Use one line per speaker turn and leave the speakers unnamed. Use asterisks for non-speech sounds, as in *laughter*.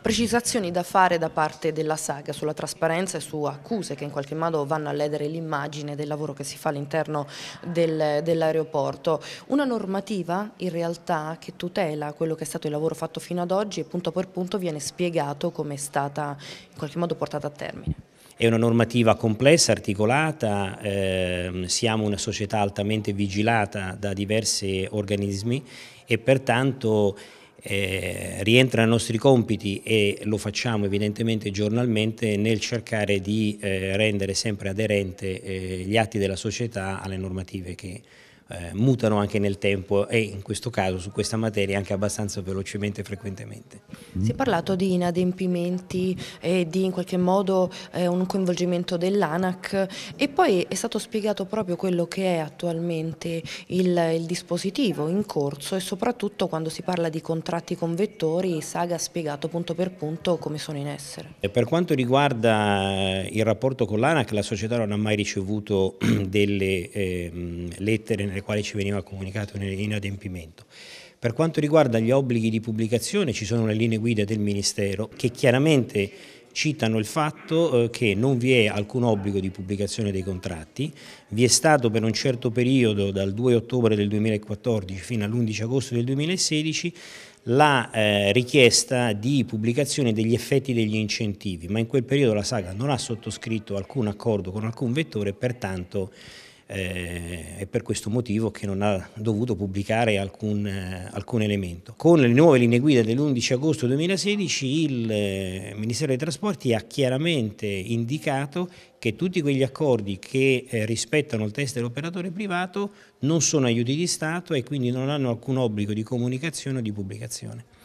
precisazioni da fare da parte della saga sulla trasparenza e su accuse che in qualche modo vanno a ledere l'immagine del lavoro che si fa all'interno del, dell'aeroporto. Una normativa in realtà che tutela quello che è stato il lavoro fatto fino ad oggi e punto per punto viene spiegato come è stata in qualche modo portata a termine.
È una normativa complessa, articolata, eh, siamo una società altamente vigilata da diversi organismi e pertanto eh, rientra ai nostri compiti e lo facciamo evidentemente giornalmente nel cercare di eh, rendere sempre aderente eh, gli atti della società alle normative che eh, mutano anche nel tempo e in questo caso su questa materia anche abbastanza velocemente e frequentemente. Si è
parlato di inadempimenti e di in qualche modo eh, un coinvolgimento dell'ANAC e poi è stato spiegato proprio quello che è attualmente il, il dispositivo in corso e soprattutto quando si parla di contratti con vettori Saga ha spiegato punto per punto come sono in essere.
E per quanto riguarda eh, il rapporto con l'ANAC la società non ha mai ricevuto *clears throat* delle eh, lettere delle quali ci veniva comunicato in adempimento. Per quanto riguarda gli obblighi di pubblicazione ci sono le linee guida del Ministero che chiaramente citano il fatto eh, che non vi è alcun obbligo di pubblicazione dei contratti, vi è stato per un certo periodo dal 2 ottobre del 2014 fino all'11 agosto del 2016 la eh, richiesta di pubblicazione degli effetti degli incentivi, ma in quel periodo la Saga non ha sottoscritto alcun accordo con alcun vettore, pertanto eh, è per questo motivo che non ha dovuto pubblicare alcun, eh, alcun elemento. Con le nuove linee guida dell'11 agosto 2016 il eh, Ministero dei Trasporti ha chiaramente indicato che tutti quegli accordi che eh, rispettano il test dell'operatore privato non sono aiuti di Stato e quindi non hanno alcun obbligo di comunicazione o di pubblicazione.